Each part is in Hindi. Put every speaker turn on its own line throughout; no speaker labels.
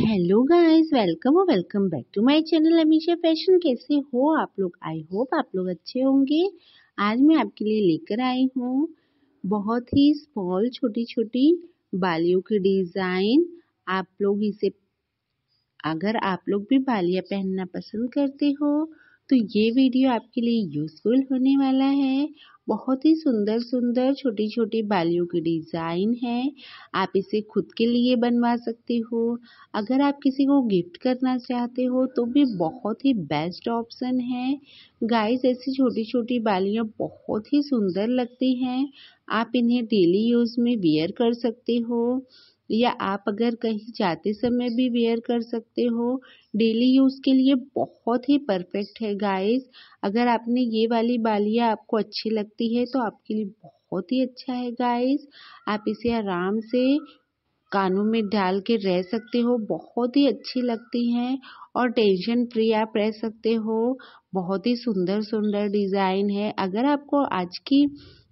हेलो गाइस वेलकम और welcome back to my channel Amisha fashion कैसे हो आप लोग आई होप आप लोग अच्छे होंगे आज मैं आपके लिए लेकर आई हूँ बहुत ही स्मॉल छोटी छोटी बालियों की डिज़ाइन आप लोग इसे अगर आप लोग भी बालियाँ पहनना पसंद करते हो तो ये वीडियो आपके लिए यूज़फुल होने वाला है बहुत ही सुंदर सुंदर छोटी छोटी बालियों की डिज़ाइन है आप इसे खुद के लिए बनवा सकते हो अगर आप किसी को गिफ्ट करना चाहते हो तो भी बहुत ही बेस्ट ऑप्शन है गाइस ऐसी छोटी छोटी बालियाँ बहुत ही सुंदर लगती हैं आप इन्हें डेली यूज़ में वेयर कर सकते हो या आप अगर कहीं जाते समय भी वेयर कर सकते हो डेली यूज़ के लिए बहुत ही परफेक्ट है गाइस अगर आपने ये वाली बालियाँ आपको अच्छी लगती है तो आपके लिए बहुत ही अच्छा है गाइस आप इसे आराम से कानों में डाल के रह सकते हो बहुत ही अच्छी लगती हैं और टेंशन फ्री आप रह सकते हो बहुत ही सुंदर सुंदर डिज़ाइन है अगर आपको आज की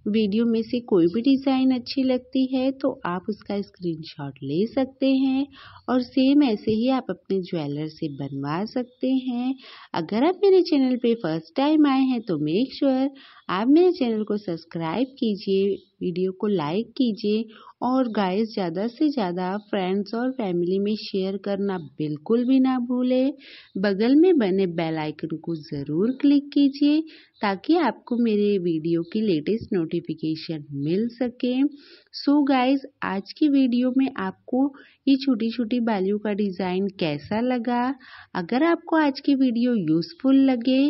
वीडियो में से कोई भी डिज़ाइन अच्छी लगती है तो आप उसका स्क्रीनशॉट ले सकते हैं और सेम ऐसे ही आप अपने ज्वेलर से बनवा सकते हैं अगर आप मेरे चैनल पे फर्स्ट टाइम आए हैं तो मेक श्योर sure आप मेरे चैनल को सब्सक्राइब कीजिए वीडियो को लाइक कीजिए और गाइस ज़्यादा से ज़्यादा फ्रेंड्स और फैमिली में शेयर करना बिल्कुल भी ना भूलें बगल में बने बेल आइकन को ज़रूर क्लिक कीजिए ताकि आपको मेरे वीडियो की लेटेस्ट नोटिफिकेशन मिल सके सो so गाइस आज की वीडियो में आपको ये छोटी छोटी बालियों का डिज़ाइन कैसा लगा अगर आपको आज की वीडियो यूज़फुल लगे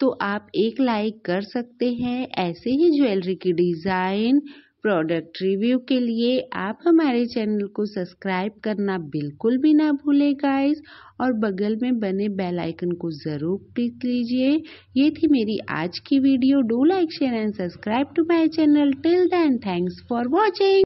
तो आप एक लाइक कर सकते हैं ऐसे ही ज्वेलरी की डिज़ाइन प्रोडक्ट रिव्यू के लिए आप हमारे चैनल को सब्सक्राइब करना बिल्कुल भी ना भूलें गाइस और बगल में बने बेल आइकन को ज़रूर क्लिक कीजिए ये थी मेरी आज की video do like share and subscribe to my channel till then thanks for watching